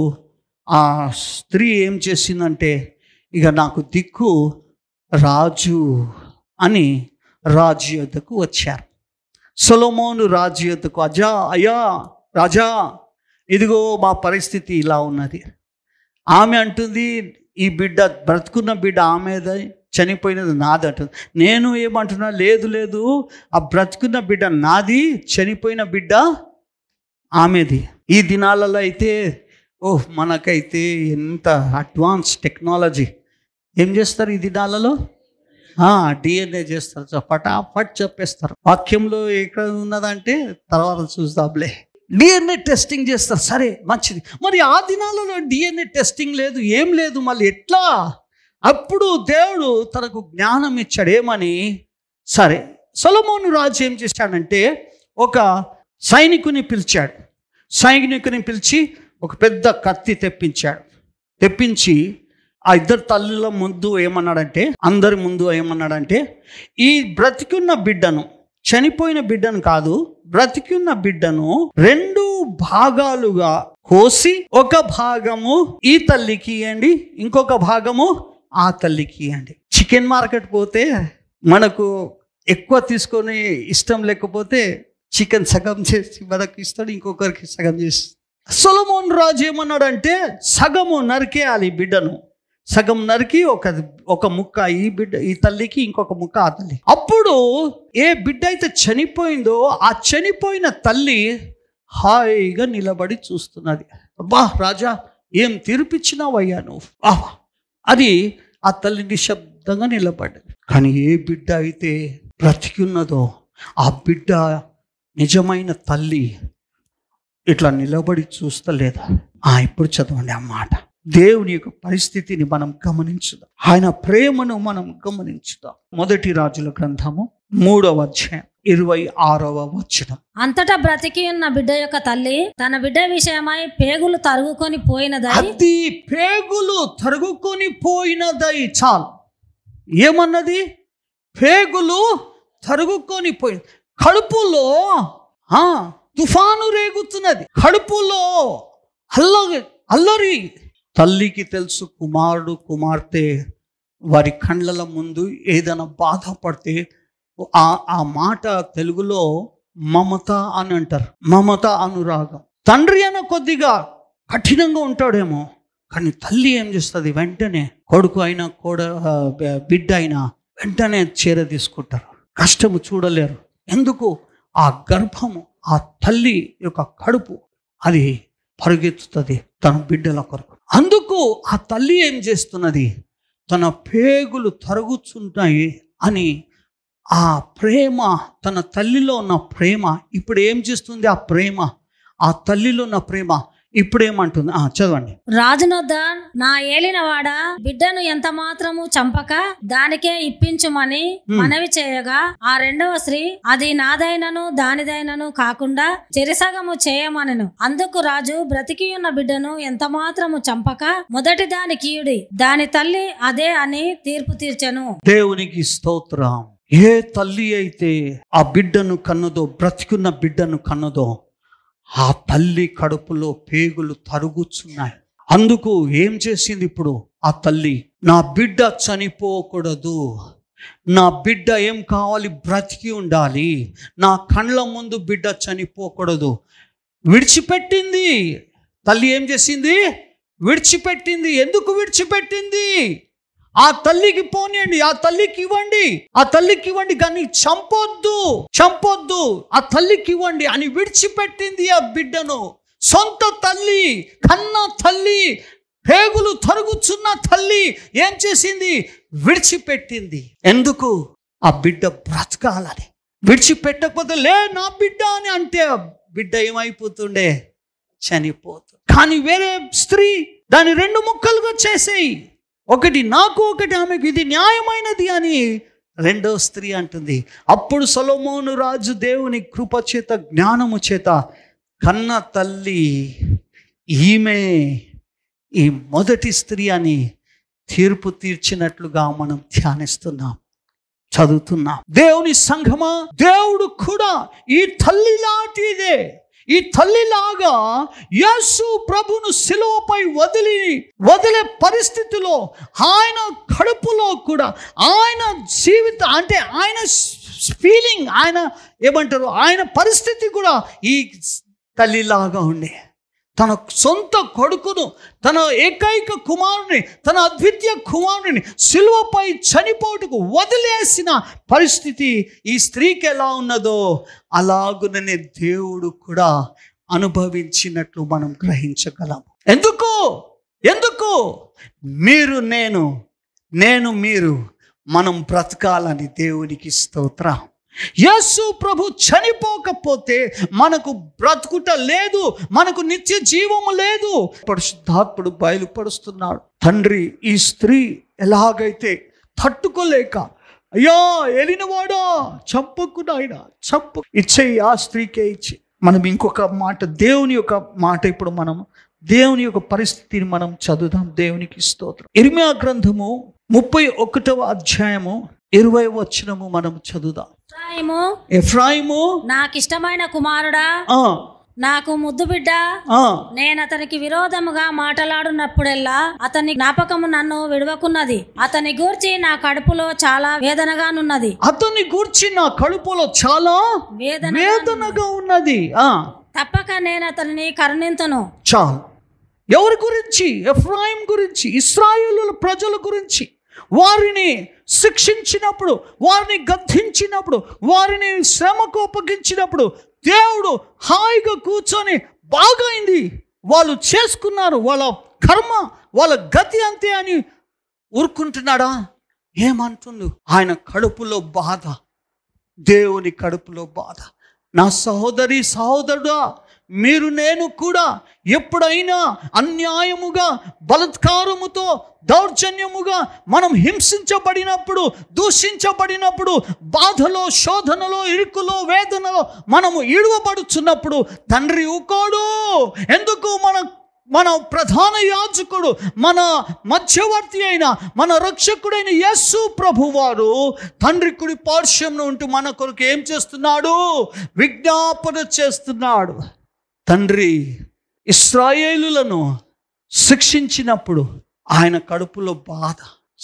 ఆ స్త్రీ ఏం చేసిందంటే ఇక నాకు దిక్కు రాజు అని రాజు వచ్చారు సొలోమోను రాజు అజా అయ్యా రాజా ఇదిగో మా పరిస్థితి ఇలా ఉన్నది ఆమె అంటుంది ఈ బిడ్డ బ్రతుకున్న బిడ్డ ఆమెద చనిపోయినది నాది అంటుంది నేను ఏమంటున్నా లేదు లేదు ఆ బ్రతుకున్న బిడ్డ నాది చనిపోయిన బిడ్డ ఆమెది ఈ దినాలలో అయితే ఓహ్ మనకైతే ఎంత అడ్వాన్స్ టెక్నాలజీ ఏం చేస్తారు ఈ దినాలలో డిఎన్ఏ చేస్తారు ఫటాఫట్ చెప్పేస్తారు వాక్యంలో ఎక్కడ ఉన్నదంటే తర్వాత చూస్తాంలే డిఎన్ఏ టెస్టింగ్ చేస్తారు సరే మంచిది మరి ఆ దినాలలో డిఎన్ఏ టెస్టింగ్ లేదు ఏం లేదు మళ్ళీ ఎట్లా అప్పుడు దేవుడు తనకు జ్ఞానం ఇచ్చాడు ఏమని సరే సొలమోను రాజు ఏం చేశాడంటే ఒక సైనికుని పిలిచాడు సైనికుని పిలిచి ఒక పెద్ద కత్తి తెప్పించాడు తెప్పించి ఆ ఇద్దరు తల్లుల ముందు ఏమన్నాడంటే అందరి ముందు ఏమన్నాడంటే ఈ బ్రతికున్న బిడ్డను చనిపోయిన బిడ్డను కాదు బ్రతికున్న బిడ్డను రెండు భాగాలుగా కోసి ఒక భాగము ఈ తల్లికి ఇవ్వండి ఇంకొక భాగము ఆ తల్లికి ఇవ్వండి చికెన్ మార్కెట్ పోతే మనకు ఎక్కువ తీసుకొని ఇష్టం లేకపోతే చికెన్ సగం చేసి మనకు ఇస్తాడు ఇంకొకరికి సగం చేసి సొలమోన్ రాజు ఏమన్నాడంటే సగము నరికేయాలి బిడ్డను సగం నరికి ఒక ఒక ముక్క ఈ బిడ్డ ఈ తల్లికి ఇంకొక ముక్క ఆ తల్లి అప్పుడు ఏ బిడ్డ అయితే చనిపోయిందో ఆ చనిపోయిన తల్లి హాయిగా నిలబడి చూస్తున్నది అబ్బా రాజా ఏం తీర్పిచ్చినావయ్యా నువ్వు అది ఆ తల్లి నిశ్శబ్దంగా నిలబడ్డది కానీ ఏ బిడ్డ అయితే బ్రతికున్నదో ఆ బిడ్డ నిజమైన తల్లి ఇట్లా నిలబడి చూస్తలేదా ఇప్పుడు చదవండి ఆ మాట దేవుని యొక్క పరిస్థితిని మనం గమనించుదాం ఆయన ప్రేమను మనం గమనించుదాం మొదటి రాజుల గ్రంథము మూడవ అధ్యాయం ఇరవై ఆరవ వచ్చిన అంతటా బ్రతికి ఉన్న బిడ్డ యొక్క తల్లి తన బిడ్డ విషయమై పేగులు తరుగుకొని పోయినదై అది పేగులు తరుగుకొని పోయినదై చాలు ఏమన్నది పేగులు తరుగుకొని పోయి కడుపులో తుఫాను రేగుతున్నది కడుపులో అల్లరి అల్లరి తల్లికి తెలుసు కుమారుడు కుమార్తె వారి కండ్ల ముందు ఏదైనా బాధపడితే ఆ ఆ మాట తెలుగులో మమత అని అంటారు మమత అనురాగం తండ్రి అయినా కొద్దిగా కఠినంగా ఉంటాడేమో కానీ తల్లి ఏం చేస్తుంది వెంటనే కొడుకు అయినా కోడ బిడ్డ అయినా వెంటనే చీర తీసుకుంటారు కష్టము చూడలేరు ఎందుకు ఆ గర్భము ఆ తల్లి యొక్క కడుపు అది పరుగెత్తుతుంది తన బిడ్డల కొరకు అందుకు ఆ తల్లి ఏం చేస్తున్నది తన పేగులు తరుగుచుంటాయి అని ఆ ప్రేమ తన తల్లిలో ఉన్న ప్రేమ ఇప్పుడు ఏం చేస్తుంది ఆ ప్రేమ ఆ తల్లిలో ఉన్న ప్రేమ ఇప్పుడు ఏమంటుంది చదవండి రాజునొద్దాన్ నా ఏలినవాడ బిడ్డను ఎంత మాత్రము చంపక దానికే ఇప్పించుమని మనవి చేయగా ఆ రెండవ స్త్రీ అది నాదైనను దానిదైనను కాకుండా చెరిసగము చేయమనను అందుకు రాజు బ్రతికి ఉన్న బిడ్డను ఎంత మాత్రము చంపక మొదటి దాని కీయుడి దాని తల్లి అదే అని తీర్పు తీర్చను దేవునికి స్తోత్రం ఏ తల్లి అయితే ఆ బిడ్డను కన్నదో బ్రతికున్న బిడ్డను కన్నదో ఆ తల్లి కడుపులో పేగులు తరుగుచున్నాయి అందుకు ఏం చేసింది ఇప్పుడు ఆ తల్లి నా బిడ్డ చనిపోకూడదు నా బిడ్డ ఏం కావాలి బ్రతికి ఉండాలి నా కండ్ల ముందు బిడ్డ చనిపోకూడదు విడిచిపెట్టింది తల్లి ఏం చేసింది విడిచిపెట్టింది ఎందుకు విడిచిపెట్టింది ఆ తల్లికి పోనీయండి ఆ తల్లికి ఇవ్వండి ఆ తల్లికి ఇవ్వండి కానీ చంపొద్దు చంపొద్దు ఆ తల్లికి ఇవ్వండి అని విడిచిపెట్టింది ఆ బిడ్డను సొంత తల్లి కన్న తల్లి పేగులు తరుగుచున్న తల్లి ఏం చేసింది విడిచిపెట్టింది ఎందుకు ఆ బిడ్డ బ్రతకాలని విడిచిపెట్టకపోతే లే నా బిడ్డ అని అంటే బిడ్డ ఏమైపోతుండే చనిపోతు కానీ వేరే స్త్రీ దాని రెండు ముక్కలుగా చేసేయి ఒకటి నాకు ఒకటి ఆమెకు ఇది న్యాయమైనది అని రెండో స్త్రీ అంటుంది అప్పుడు సొలమోను రాజు దేవుని కృప చేత జ్ఞానము చేత కన్న తల్లి ఈమె ఈ మొదటి స్త్రీ అని తీర్పు తీర్చినట్లుగా మనం ధ్యానిస్తున్నాం చదువుతున్నాం దేవుని సంఘమా దేవుడు కూడా ఈ తల్లి లాంటిదే ఈ తల్లిలాగా యేసు ప్రభును శిలువపై వదిలి వదిలే పరిస్థితిలో ఆయన కడుపులో కూడా ఆయన జీవిత అంటే ఆయన ఫీలింగ్ ఆయన ఏమంటారు ఆయన పరిస్థితి కూడా ఈ తల్లిలాగా ఉండే తన సొంత కొడుకును తన ఏకైక కుమారుని తన అద్వితీయ కుమారుని శిల్వపై చనిపోటుకు వదిలేసిన పరిస్థితి ఈ స్త్రీకి ఎలా ఉన్నదో అలాగుననే దేవుడు కూడా అనుభవించినట్లు మనం గ్రహించగలం ఎందుకు ఎందుకు మీరు నేను నేను మీరు మనం బ్రతకాలని దేవునికి స్తోత్రం యేసు ప్రభు చనిపోకపోతే మనకు బ్రతుకుట లేదు మనకు నిత్య జీవము లేదు పరిశుద్ధాత్ముడు బయలుపరుస్తున్నాడు తండ్రి ఈ స్త్రీ ఎలాగైతే తట్టుకోలేక అయ్యో ఎలినవాడా చంపకుడు ఆయన చంపు ఇచ్చే ఆ స్త్రీకే ఇచ్చి మనం ఇంకొక మాట దేవుని యొక్క మాట ఇప్పుడు మనం దేవుని యొక్క పరిస్థితిని మనం చదువుదాం దేవునికి స్తోత్రం ఇర్మియా గ్రంథము ముప్పై ఒకటవ అధ్యాయము ఇరవై వచ్చినము మనం చదువుదాం ఎఫ్రాయిము నాకు ఇష్టమైన కుమారుడా నాకు ముద్దు బిడ్డ నేను అతనికి విరోధముగా మాట్లాడున్నప్పుడెల్లా అతని జ్ఞాపకము నన్ను విడవకున్నది అతని గూర్చి నా కడుపులో చాలా వేదనగానున్నది అతని గూర్చి నా కడుపులో చాలా వేదన వేదనగా ఉన్నది తప్పక నేను అతనిని కరుణింతను చాలు ఎవరి గురించి ఎఫ్రాయిం గురించి ఇస్రాయిల్ ప్రజల గురించి వారిని శిక్షించినప్పుడు వారిని గద్దించినప్పుడు వారిని శ్రమకు అప్పగించినప్పుడు దేవుడు హాయిగా కూర్చొని బాగైంది వాళ్ళు చేసుకున్నారు వాళ్ళ కర్మ వాళ్ళ గతి అంతే అని ఊరుకుంటున్నాడా ఏమంటుండు ఆయన కడుపులో బాధ దేవుని కడుపులో బాధ నా సహోదరి సహోదరుడా మీరు నేను కూడా ఎప్పుడైనా అన్యాయముగా బలత్కారముతో దౌర్జన్యముగా మనం హింసించబడినప్పుడు దూషించబడినప్పుడు బాధలో శోధనలో ఇరుకులో వేదనలో మనము ఇడువబడుచున్నప్పుడు తండ్రి ఊకోడు ఎందుకు మన మన ప్రధాన యాజకుడు మన మధ్యవర్తి అయిన మన రక్షకుడైన యస్సు ప్రభువారు తండ్రి కుడి పార్శ్వంలో ఉంటూ మన కొరకు ఏం చేస్తున్నాడు విజ్ఞాపన చేస్తున్నాడు తండ్రి ఇస్రాయేలులను శిక్షించినప్పుడు ఆయన కడుపులో బాధ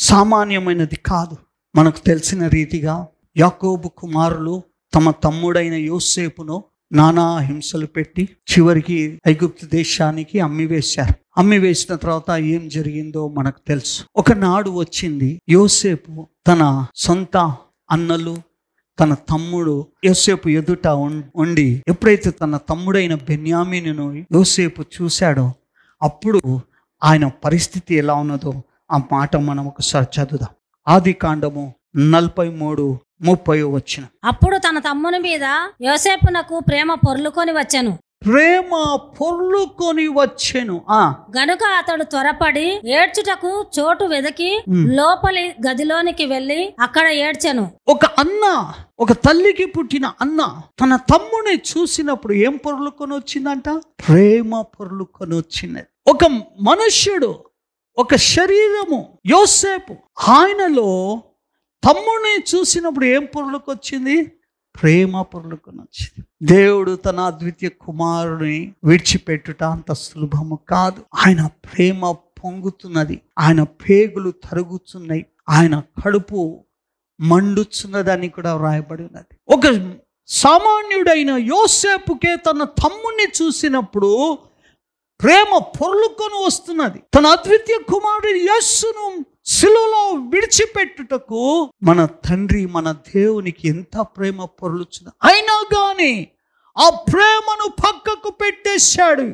సామాన్యమైనది కాదు మనకు తెలిసిన రీతిగా యాకోబు కుమారులు తమ తమ్ముడైన యోసేపును నానా హింసలు పెట్టి చివరికి ఐగుప్తు దేశానికి అమ్మివేశారు అమ్మివేసిన తర్వాత ఏం జరిగిందో మనకు తెలుసు ఒకనాడు వచ్చింది యోసేపు తన సొంత అన్నలు తన తమ్ముడు యోసేపు ఎదుట ఉండి ఎప్పుడైతే తన తమ్ముడైన బెన్యామీను యోసేపు చూశాడో అప్పుడు ఆయన పరిస్థితి ఎలా ఉన్నదో ఆ మాట మనం ఒకసారి చదువుదాం ఆది కాండము నలభై మూడు ముప్పై వచ్చిన అప్పుడు తన తమ్ముని మీద యోసేపునకు ప్రేమ పొర్లుకొని వచ్చాను ప్రేమ పొర్లుకొని వచ్చెను గనుక అతడు త్వరపడి ఏడ్చుటకు చోటు వెదకి లోపలి గదిలోనికి వెళ్ళి అక్కడ ఏడ్చను ఒక అన్న ఒక తల్లికి పుట్టిన అన్న తన తమ్ముని చూసినప్పుడు ఏం పొర్లుకొని వచ్చిందంట ప్రేమ పొర్లుకొని వచ్చింది ఒక మనుష్యుడు ఒక శరీరము యోసేపు ఆయనలో తమ్ముని చూసినప్పుడు ఏం పొర్లుకొచ్చింది ప్రేమ ప్రేమపరులకు నచ్చింది దేవుడు తన అద్వితీయ కుమారుని విడిచిపెట్టుట అంత సులభము కాదు ఆయన ప్రేమ పొంగుతున్నది ఆయన పేగులు తరుగుతున్నాయి ఆయన కడుపు అని కూడా వ్రాయబడి ఉన్నది ఒక సామాన్యుడైన యోసేపుకే తన తమ్ముణ్ణి చూసినప్పుడు ప్రేమ పొర్లుకొని వస్తున్నది తన అద్వితీయ కుమారుడు యస్సును సిలువలో విడిచిపెట్టుటకు మన తండ్రి మన దేవునికి ఎంత ప్రేమ పొరలుచుంది అయినా కానీ ఆ ప్రేమను పక్కకు పెట్టేశాడు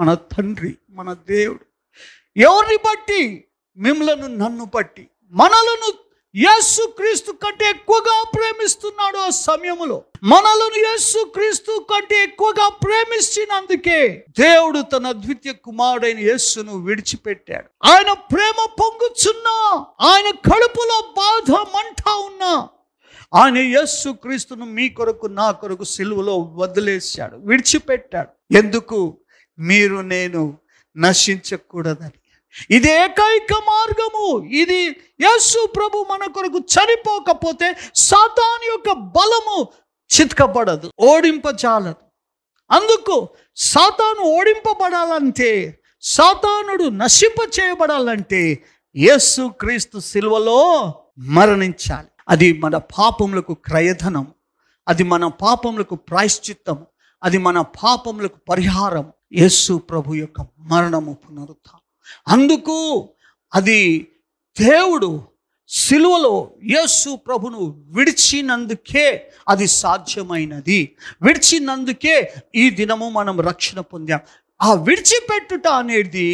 మన తండ్రి మన దేవుడు ఎవరిని బట్టి మిమ్మలను నన్ను బట్టి మనలను యేసు క్రీస్తు కంటే ఎక్కువగా ప్రేమిస్తున్నాడు ఆ సమయంలో మనలను యేసు క్రీస్తు కంటే ఎక్కువగా ప్రేమించినందుకే దేవుడు తన ద్వితీయ కుమారుడైన యేసును విడిచిపెట్టాడు ఆయన ప్రేమ పొంగుచున్నా ఆయన కడుపులో బాధ మంట ఉన్నా ఆయన యస్సు క్రీస్తును మీ కొరకు నా కొరకు సిలువలో వదిలేశాడు విడిచిపెట్టాడు ఎందుకు మీరు నేను నశించకూడదని ఇది ఏకైక మార్గము ఇది యేసు ప్రభు మన కొరకు చనిపోకపోతే సాతాన్ యొక్క బలము చితకబడదు ఓడింపజాలదు అందుకు సాతాను ఓడింపబడాలంటే సాతానుడు నశింప చేయబడాలంటే యేసు క్రీస్తు సిల్వలో మరణించాలి అది మన పాపములకు క్రయధనం అది మన పాపములకు ప్రాయశ్చిత్తం అది మన పాపములకు పరిహారం యేసు ప్రభు యొక్క మరణము పునరుద్ధం అందుకు అది దేవుడు సిలువలో యేసు ప్రభును విడిచినందుకే అది సాధ్యమైనది విడిచినందుకే ఈ దినము మనం రక్షణ పొందాం ఆ విడిచిపెట్టుట అనేది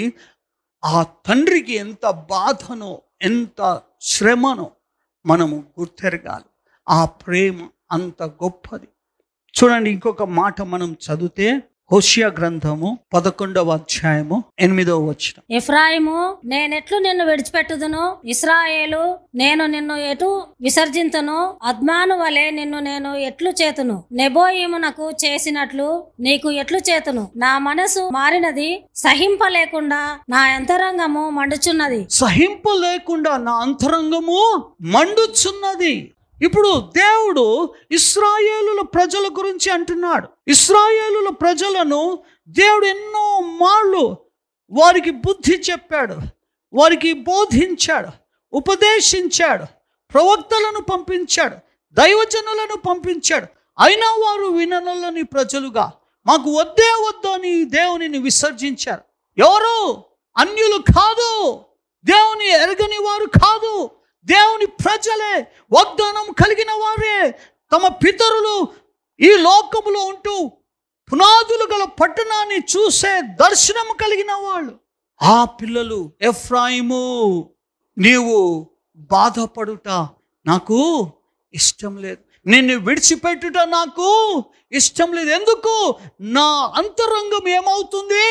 ఆ తండ్రికి ఎంత బాధనో ఎంత శ్రమనో మనము గుర్తెరగాలి ఆ ప్రేమ అంత గొప్పది చూడండి ఇంకొక మాట మనం చదివితే హోషియా గ్రంథము పదకొండవ అధ్యాయము ఎనిమిదవ వచ్చిన ఇఫ్రాయిము నేనెట్లు నిన్ను విడిచిపెట్టుదును ఇస్రాయేలు నేను నిన్ను ఎటు విసర్జింతను అద్మాను వలె నిన్ను నేను ఎట్లు చేతును నెబోయిమునకు చేసినట్లు నీకు ఎట్లు చేతును నా మనసు మారినది సహింపలేకుండా నా అంతరంగము మండుచున్నది సహింపలేకుండా నా అంతరంగము మండుచున్నది ఇప్పుడు దేవుడు ఇస్రాయేలుల ప్రజల గురించి అంటున్నాడు ఇస్రాయేలుల ప్రజలను దేవుడు ఎన్నో మార్లు వారికి బుద్ధి చెప్పాడు వారికి బోధించాడు ఉపదేశించాడు ప్రవక్తలను పంపించాడు దైవజనులను పంపించాడు అయినా వారు విననులని ప్రజలుగా మాకు వద్దే వద్దు అని దేవునిని విసర్జించారు ఎవరు అన్యులు కాదు దేవుని ఎరగని వారు కాదు దేవుని ప్రజలే వాగ్దానం కలిగిన వారే తమ పితరులు ఈ లోకములో ఉంటూ పునాదులు గల పట్టణాన్ని చూసే దర్శనం కలిగిన వాళ్ళు ఆ పిల్లలు ఎఫ్రాయిము నీవు బాధపడుట నాకు ఇష్టం లేదు నిన్ను విడిచిపెట్టుట నాకు ఇష్టం లేదు ఎందుకు నా అంతరంగం ఏమవుతుంది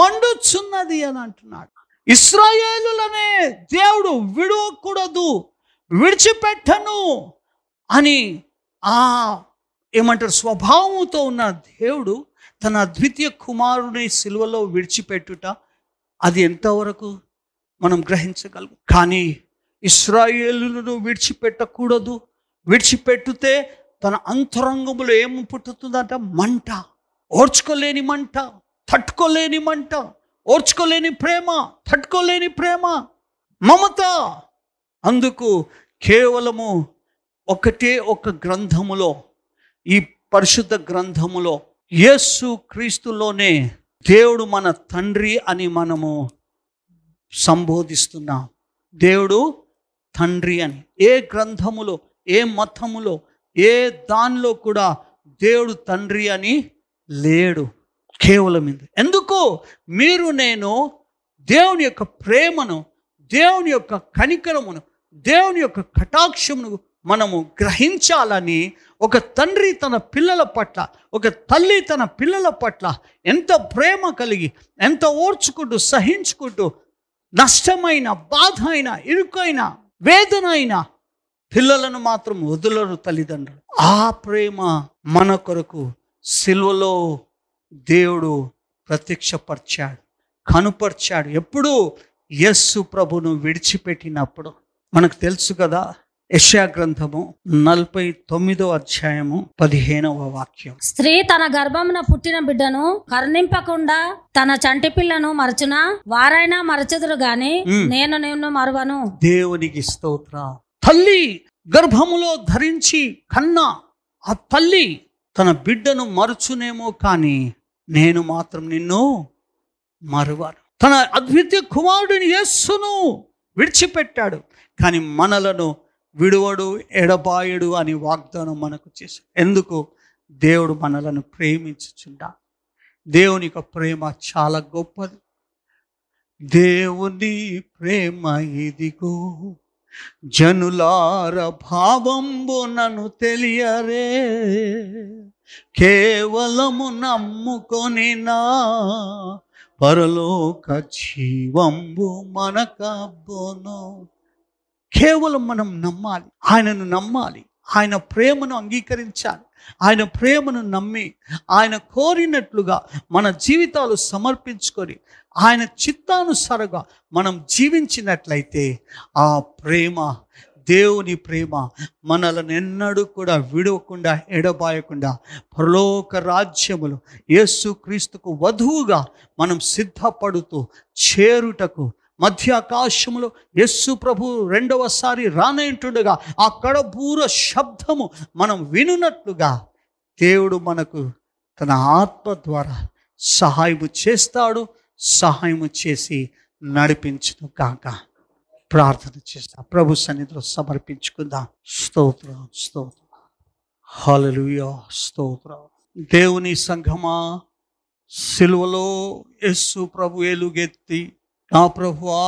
మండుచున్నది అని అంటున్నాడు ఇస్రాయేలులనే దేవుడు విడవకూడదు విడిచిపెట్టను అని ఆ ఏమంటారు స్వభావంతో ఉన్న దేవుడు తన ద్వితీయ కుమారుని సిలువలో విడిచిపెట్టుట అది ఎంతవరకు మనం గ్రహించగలం కానీ ఇస్రాయేలులను విడిచిపెట్టకూడదు విడిచిపెట్టితే తన అంతరంగములో ఏమి పుట్టుతుందంట మంట ఓర్చుకోలేని మంట తట్టుకోలేని మంట ఓర్చుకోలేని ప్రేమ తట్టుకోలేని ప్రేమ మమత అందుకు కేవలము ఒకటే ఒక గ్రంథములో ఈ పరిశుద్ధ గ్రంథములో యేసు క్రీస్తులోనే దేవుడు మన తండ్రి అని మనము సంబోధిస్తున్నాం దేవుడు తండ్రి అని ఏ గ్రంథములో ఏ మతములో ఏ దానిలో కూడా దేవుడు తండ్రి అని లేడు కేవలం ఇది ఎందుకు మీరు నేను దేవుని యొక్క ప్రేమను దేవుని యొక్క కనికరమును దేవుని యొక్క కటాక్షమును మనము గ్రహించాలని ఒక తండ్రి తన పిల్లల పట్ల ఒక తల్లి తన పిల్లల పట్ల ఎంత ప్రేమ కలిగి ఎంత ఓర్చుకుంటూ సహించుకుంటూ నష్టమైన బాధ అయినా ఇరుకైన వేదన అయినా పిల్లలను మాత్రం వదలరు తల్లిదండ్రులు ఆ ప్రేమ మన కొరకు సిల్వలో దేవుడు ప్రత్యక్షపరిచాడు కనుపరిచాడు ఎప్పుడు యస్సు ప్రభును విడిచిపెట్టినప్పుడు మనకు తెలుసు కదా యశా గ్రంథము నలభై తొమ్మిదో అధ్యాయము పదిహేనవ వాక్యం స్త్రీ తన గర్భమున పుట్టిన బిడ్డను కరుణింపకుండా తన చంటి పిల్లను మరచునా వారైనా మరచదురు గాని నేను నిన్ను మరువను దేవునికి స్తోత్ర తల్లి గర్భములో ధరించి కన్నా ఆ తల్లి తన బిడ్డను మరుచునేమో కానీ నేను మాత్రం నిన్ను మరువాను తన అద్వితీయ కుమారుడిని యేస్సును విడిచిపెట్టాడు కానీ మనలను విడువడు ఎడబాయుడు అని వాగ్దానం మనకు చేశాడు ఎందుకు దేవుడు మనలను ప్రేమించుచుండా దేవుని యొక్క ప్రేమ చాలా గొప్పది దేవుని ప్రేమ ఇదిగో జనులార భావంబునను తెలియరే కేవలము నమ్ముకొని నా పరలోక జీవంబు మనకబ్బును కేవలం మనం నమ్మాలి ఆయనను నమ్మాలి ఆయన ప్రేమను అంగీకరించాలి ఆయన ప్రేమను నమ్మి ఆయన కోరినట్లుగా మన జీవితాలు సమర్పించుకొని ఆయన చిత్తానుసారంగా మనం జీవించినట్లయితే ఆ ప్రేమ దేవుని ప్రేమ మనల్ని ఎన్నడూ కూడా విడవకుండా ఎడబాయకుండా పరలోక రాజ్యములు యేసుక్రీస్తుకు వధువుగా మనం సిద్ధపడుతూ చేరుటకు మధ్య ఆకాశములో యస్సు ప్రభు రెండవసారి రానేంటుండగా ఆ కడబూర శబ్దము మనం వినున్నట్లుగా దేవుడు మనకు తన ఆత్మ ద్వారా సహాయము చేస్తాడు సహాయము చేసి నడిపించును కాక ప్రార్థన చేస్తా ప్రభు సన్నిధిలో సమర్పించుకుందాం స్తోత్రం స్తోత్రం హలలుయో స్తోత్రం దేవుని సంఘమా సిలువలో యస్సు ప్రభు ఎలుగెత్తి నా ప్రభువా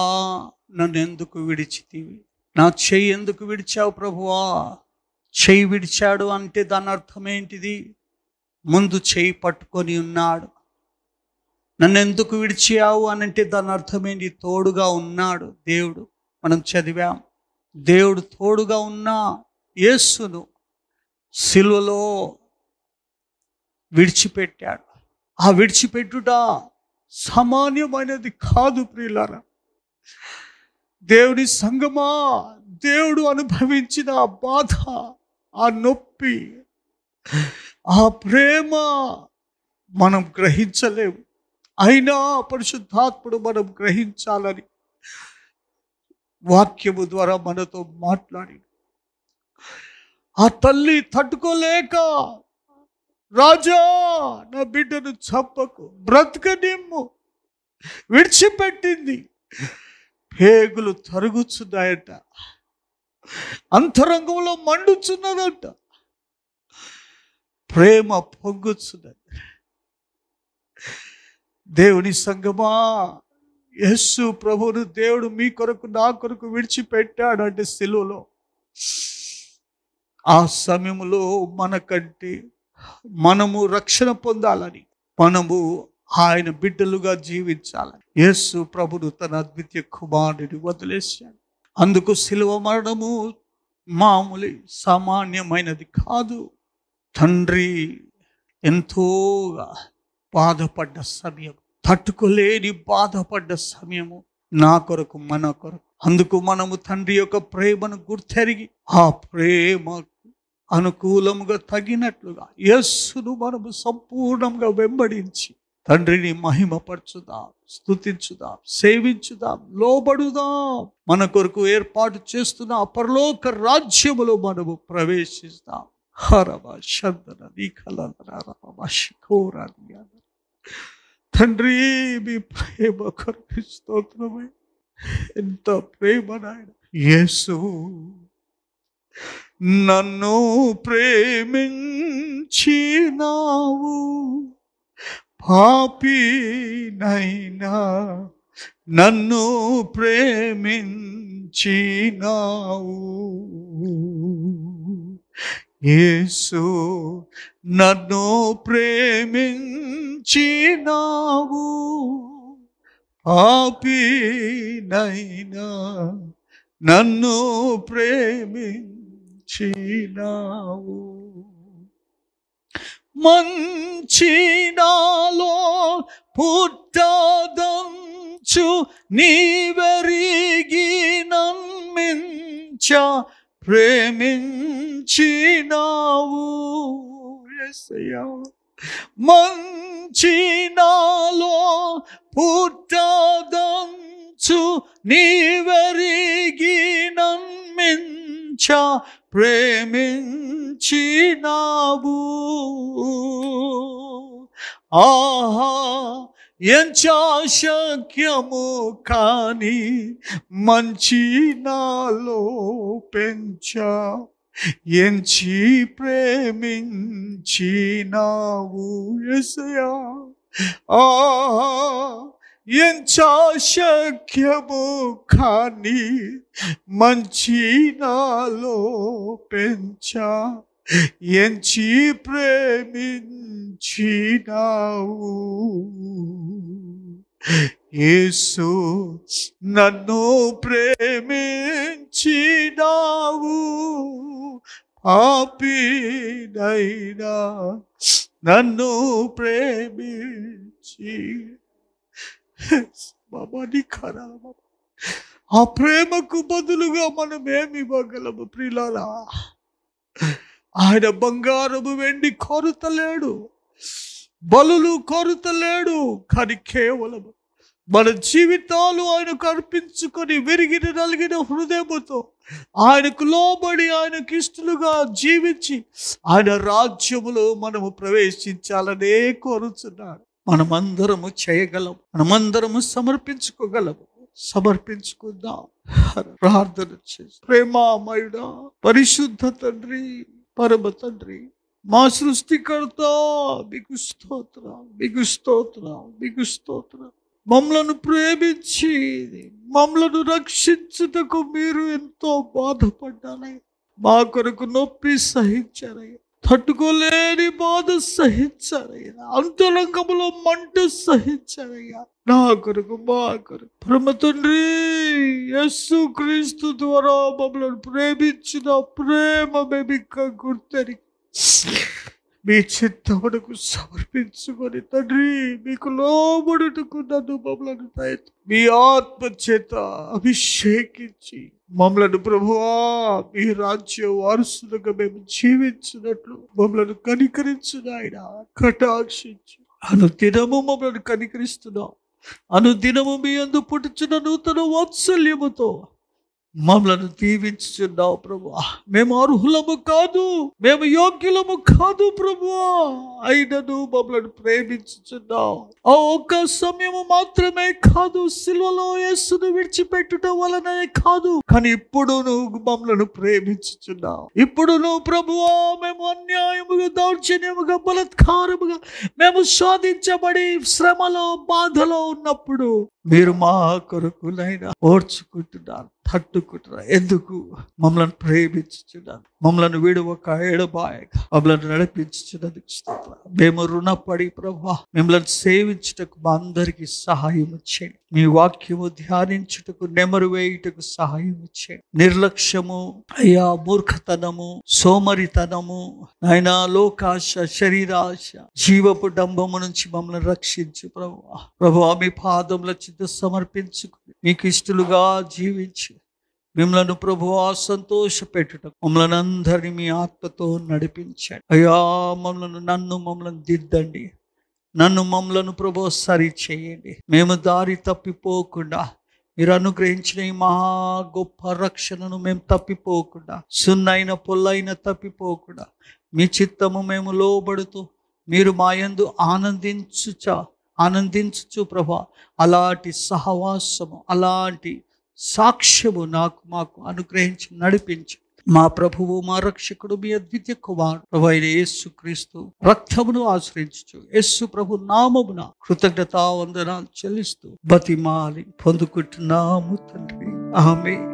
నన్ను ఎందుకు విడిచితివి నా చెయ్యి ఎందుకు విడిచావు ప్రభువా చెయ్యి విడిచాడు అంటే దాని అర్థం ఏంటిది ముందు చెయ్యి పట్టుకొని ఉన్నాడు నన్ను ఎందుకు అని అంటే దాని అర్థమేంటి తోడుగా ఉన్నాడు దేవుడు మనం చదివాం దేవుడు తోడుగా ఉన్న యేసును సిలువలో విడిచిపెట్టాడు ఆ విడిచిపెట్టుట సామాన్యమైనది కాదు ప్రియులారా దేవుని సంగమా దేవుడు అనుభవించిన ఆ బాధ ఆ నొప్పి ఆ ప్రేమ మనం గ్రహించలేము అయినా పరిశుద్ధాత్ముడు మనం గ్రహించాలని వాక్యము ద్వారా మనతో మాట్లాడి ఆ తల్లి తట్టుకోలేక రాజా నా బిడ్డను చంపకు బ్రతకనిమ్ము విడిచిపెట్టింది పేగులు తరుగుచున్నాయట అంతరంగంలో మండుచున్నదంట ప్రేమ పొంగుచున్నది దేవుని సంగమా యస్సు ప్రభువును దేవుడు మీ కొరకు నా కొరకు విడిచిపెట్టాడు అంటే సెలువులో ఆ సమయంలో మనకంటే మనము రక్షణ పొందాలని మనము ఆయన బిడ్డలుగా జీవించాలని యేసు ప్రభుడు తన అద్వితీయ కుమారుడిని వదిలేశాడు అందుకు శిలువ మరణము మామూలు సామాన్యమైనది కాదు తండ్రి ఎంతోగా బాధపడ్డ సమయం తట్టుకోలేని బాధపడ్డ సమయము నా కొరకు మన కొరకు అందుకు మనము తండ్రి యొక్క ప్రేమను గుర్తెరిగి ఆ ప్రేమకు అనుకూలముగా తగినట్లుగా యస్సును మనము సంపూర్ణంగా వెంబడించి తండ్రిని మహిమపరచుదాం స్థుతించుదాం సేవించుదాం లోబడుదాం మన కొరకు ఏర్పాటు చేస్తున్న పరలోక రాజ్యములో మనము ప్రవేశిస్తాం హరవ శందన నీకల రవ శిఖోరాన్ని తండ్రి మీ ప్రేమ కొరకు స్తోత్రమే ఎంత ప్రేమ నాయన యేసు నన్ను ప్రేమించినావు పాపినైనా నన్ను ప్రేమించినావు యేసు నన్ను ప్రేమించినావు ఆపినైనా నన్ను ప్రేమించినావు నాలో పుట్టదంచు నీవరిగి నమ్మించ ప్రేమించినావు మంచి నాలో పుట్టదంచు నీవెరిగి నమ్మించ ప్రేమించినావు ఆహా ఎంచాశక్యముకాని మంచి నాలో పెంచా ఎంచి ప్రేమించినావు ఎసయా ఆ ఎంచాశక్యము కాని మంచి నాలో పెంచా ఎంచి ప్రేమించినావు యేసు నన్ను ప్రేమించినావు పాపినైనా నన్ను ప్రేమించి బాబా నీ ఖరాబా ఆ ప్రేమకు బదులుగా మనం ఏమి ఇవ్వగలము ప్రిలాలా ఆయన బంగారము వెండి కోరుతలేడు బలులు కోరుతలేడు కానీ కేవలం మన జీవితాలు ఆయనకు అర్పించుకొని విరిగిన నలిగిన హృదయముతో ఆయనకు లోబడి ఆయనకు ఇష్టలుగా జీవించి ఆయన రాజ్యములో మనము ప్రవేశించాలనే కోరుచున్నాడు మనమందరము చేయగలం మనమందరము సమర్పించుకోగలము సమర్పించుకుందాం ప్రార్థన చేసి ప్రేమామయుడా పరిశుద్ధ తండ్రి పరమ తండ్రి మా సృష్టికర్త మీకు స్తోత్రం మీకు స్తోత్రం మీకు స్తోత్రం మమ్మలను ప్రేమించి మమ్మలను రక్షించుటకు మీరు ఎంతో బాధపడ్డారయ్యా మా కొరకు నొప్పి సహించారయ్యా తట్టుకోలేని బాధ సహించారయ్యా అంతరంగంలో మంట సహించారయ్యా నా కొరకు మా కొరకు పరమ తండ్రి యస్సు క్రీస్తు ద్వారా మమ్మల్ని ప్రేమించిన ప్రేమ మేమిక గుర్తరి మీ చింతమునకు సమర్పించుకొని తండ్రి మీకు లోబడుటకు నన్ను మమ్మలను దయతో మీ ఆత్మ చేత అభిషేకించి మమ్మలను ప్రభువా మీ రాజ్య వారసులుగా మేము జీవించినట్లు మమ్మలను కనికరించిన ఆయన కటాక్షించి అనుదినము మమ్మలను కనికరిస్తున్నాం అనుదినము మీ అందు పుట్టించిన నూతన వాత్సల్యముతో మమ్మలను దీవించుచున్నావు ప్రభు మేము అర్హులము కాదు మేము యోగ్యులము కాదు ప్రభు అయినను మమ్మలను ప్రేమించుచున్నావు ఆ ఒక్క సమయము మాత్రమే కాదు సిల్వలో యేసును విడిచిపెట్టడం వలనే కాదు కానీ ఇప్పుడు నువ్వు మమ్మలను ప్రేమించుచున్నావు ఇప్పుడు నువ్వు ప్రభువా మేము అన్యాయముగా దౌర్జన్యముగా బలత్కారముగా మేము శోధించబడి శ్రమలో బాధలో ఉన్నప్పుడు మీరు మా కొరకులైనా ఓర్చుకుంటున్నారు తట్టుకుంటున్నారు ఎందుకు మమ్మల్ని ప్రేమించుచున్నారు మమ్మల్ని వీడు ఒక ఏడబాయగా మమ్మల్ని నడిపించున్నది మేము రుణపడి ప్రభా మిమ్మల్ని సేవించుటకు మా అందరికీ సహాయం చేయండి మీ వాక్యము ధ్యానించుటకు నెమరు వేయుటకు సహాయం చేయండి నిర్లక్ష్యము అయ్యా మూర్ఖతనము సోమరితనము ఆయన లోకాశ శరీరాశ జీవపు డంబము నుంచి మమ్మల్ని రక్షించు ప్రభు ప్రభు మీ పాదంలో పరిశుద్ధ సమర్పించుకుని మీకు ఇష్టలుగా జీవించి మిమ్మలను ప్రభు సంతోష పెట్టడం మమ్మల్ని అందరినీ మీ ఆత్మతో నడిపించండి అయ్యా మమ్మల్ని నన్ను మమ్మల్ని దిద్దండి నన్ను మమ్మలను ప్రభు సరి చేయండి మేము దారి తప్పిపోకుండా మీరు అనుగ్రహించిన ఈ మహా గొప్ప రక్షణను మేము తప్పిపోకుండా సున్నైన పొల్లైన తప్పిపోకుండా మీ చిత్తము మేము లోబడుతూ మీరు మాయందు ఆనందించుచా ఆనందించచ్చు ప్రభా అలాంటి సహవాసము అలాంటి సాక్ష్యము నాకు మాకు అనుగ్రహించి నడిపించు మా ప్రభువు మా రక్షకుడు మీ అద్వితీయ కుమారు ప్రభు అయిన యేసు క్రీస్తు రక్తమును ఆశ్రయించు యేసు ప్రభు నామమున కృతజ్ఞత వందనాలు చెల్లిస్తూ బతిమాలి పొందుకుంటున్నాము తండ్రి ఆమె